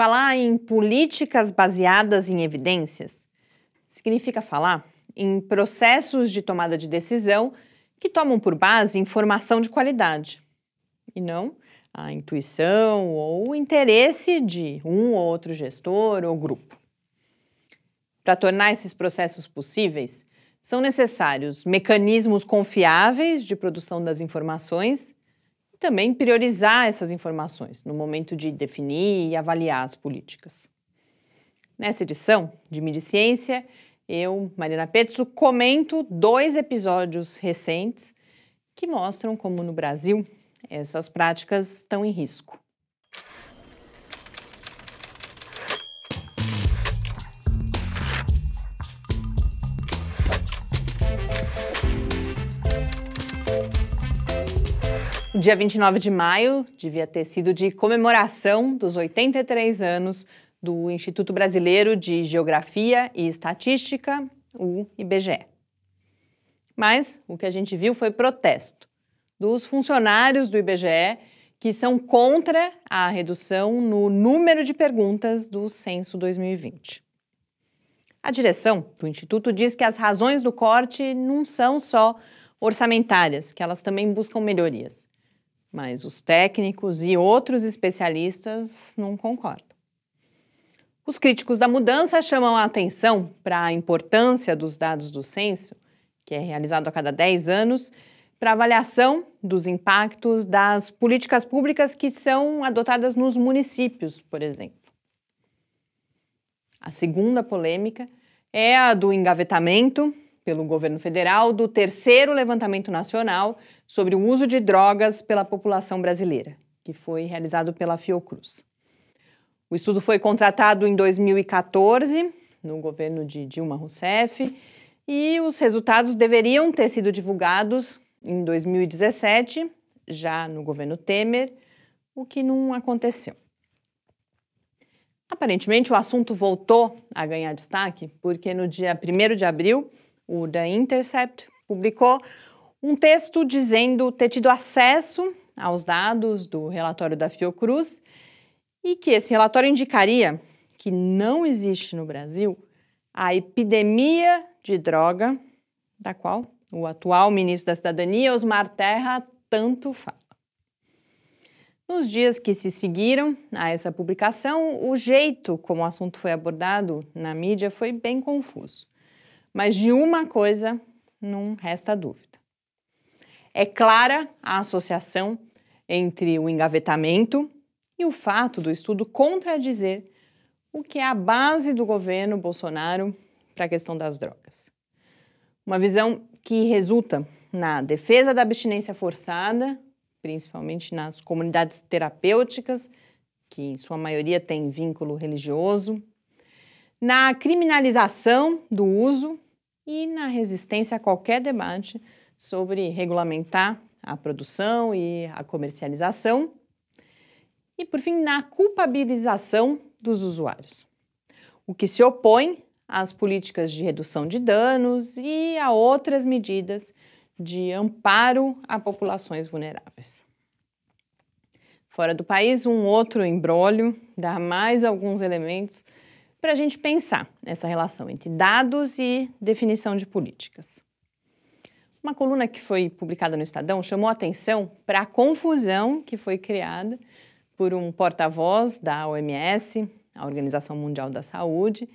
Falar em políticas baseadas em evidências significa falar em processos de tomada de decisão que tomam por base informação de qualidade e não a intuição ou o interesse de um ou outro gestor ou grupo. Para tornar esses processos possíveis, são necessários mecanismos confiáveis de produção das informações também priorizar essas informações no momento de definir e avaliar as políticas. Nessa edição de Mídia Ciência, eu, Marina Petzo, comento dois episódios recentes que mostram como no Brasil essas práticas estão em risco. dia 29 de maio devia ter sido de comemoração dos 83 anos do Instituto Brasileiro de Geografia e Estatística, o IBGE. Mas o que a gente viu foi protesto dos funcionários do IBGE que são contra a redução no número de perguntas do censo 2020. A direção do Instituto diz que as razões do corte não são só orçamentárias, que elas também buscam melhorias mas os técnicos e outros especialistas não concordam. Os críticos da mudança chamam a atenção para a importância dos dados do censo, que é realizado a cada 10 anos, para avaliação dos impactos das políticas públicas que são adotadas nos municípios, por exemplo. A segunda polêmica é a do engavetamento pelo governo federal do terceiro levantamento nacional sobre o uso de drogas pela população brasileira, que foi realizado pela Fiocruz. O estudo foi contratado em 2014, no governo de Dilma Rousseff, e os resultados deveriam ter sido divulgados em 2017, já no governo Temer, o que não aconteceu. Aparentemente, o assunto voltou a ganhar destaque porque no dia 1 de abril o The Intercept publicou um texto dizendo ter tido acesso aos dados do relatório da Fiocruz e que esse relatório indicaria que não existe no Brasil a epidemia de droga da qual o atual ministro da Cidadania, Osmar Terra, tanto fala. Nos dias que se seguiram a essa publicação, o jeito como o assunto foi abordado na mídia foi bem confuso. Mas de uma coisa não resta dúvida. É clara a associação entre o engavetamento e o fato do estudo contradizer o que é a base do governo Bolsonaro para a questão das drogas. Uma visão que resulta na defesa da abstinência forçada, principalmente nas comunidades terapêuticas, que em sua maioria tem vínculo religioso, na criminalização do uso e na resistência a qualquer debate sobre regulamentar a produção e a comercialização. E, por fim, na culpabilização dos usuários, o que se opõe às políticas de redução de danos e a outras medidas de amparo a populações vulneráveis. Fora do país, um outro embrólio dá mais alguns elementos para a gente pensar nessa relação entre dados e definição de políticas. Uma coluna que foi publicada no Estadão chamou atenção para a confusão que foi criada por um porta-voz da OMS, a Organização Mundial da Saúde,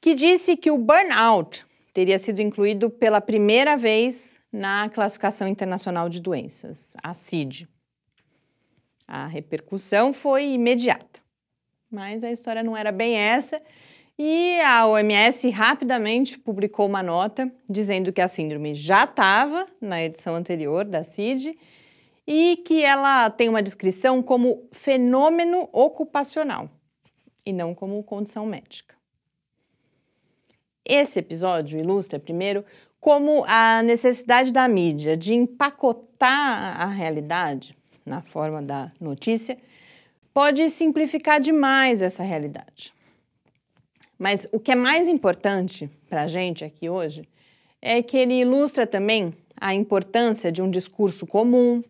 que disse que o burnout teria sido incluído pela primeira vez na Classificação Internacional de Doenças, a CID. A repercussão foi imediata. Mas a história não era bem essa. E a OMS rapidamente publicou uma nota dizendo que a síndrome já estava na edição anterior da CID e que ela tem uma descrição como fenômeno ocupacional e não como condição médica. Esse episódio ilustra, primeiro, como a necessidade da mídia de empacotar a realidade, na forma da notícia, pode simplificar demais essa realidade. Mas o que é mais importante para a gente aqui hoje é que ele ilustra também a importância de um discurso comum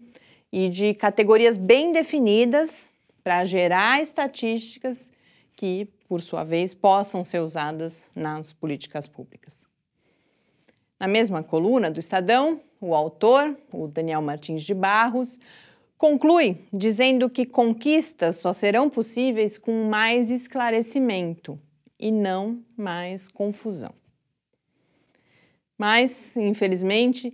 e de categorias bem definidas para gerar estatísticas que, por sua vez, possam ser usadas nas políticas públicas. Na mesma coluna do Estadão, o autor, o Daniel Martins de Barros, Conclui dizendo que conquistas só serão possíveis com mais esclarecimento e não mais confusão. Mas, infelizmente,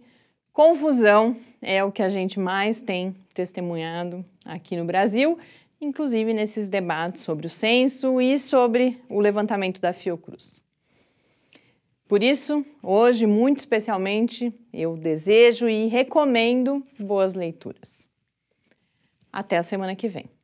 confusão é o que a gente mais tem testemunhado aqui no Brasil, inclusive nesses debates sobre o censo e sobre o levantamento da Fiocruz. Por isso, hoje, muito especialmente, eu desejo e recomendo boas leituras. Até a semana que vem.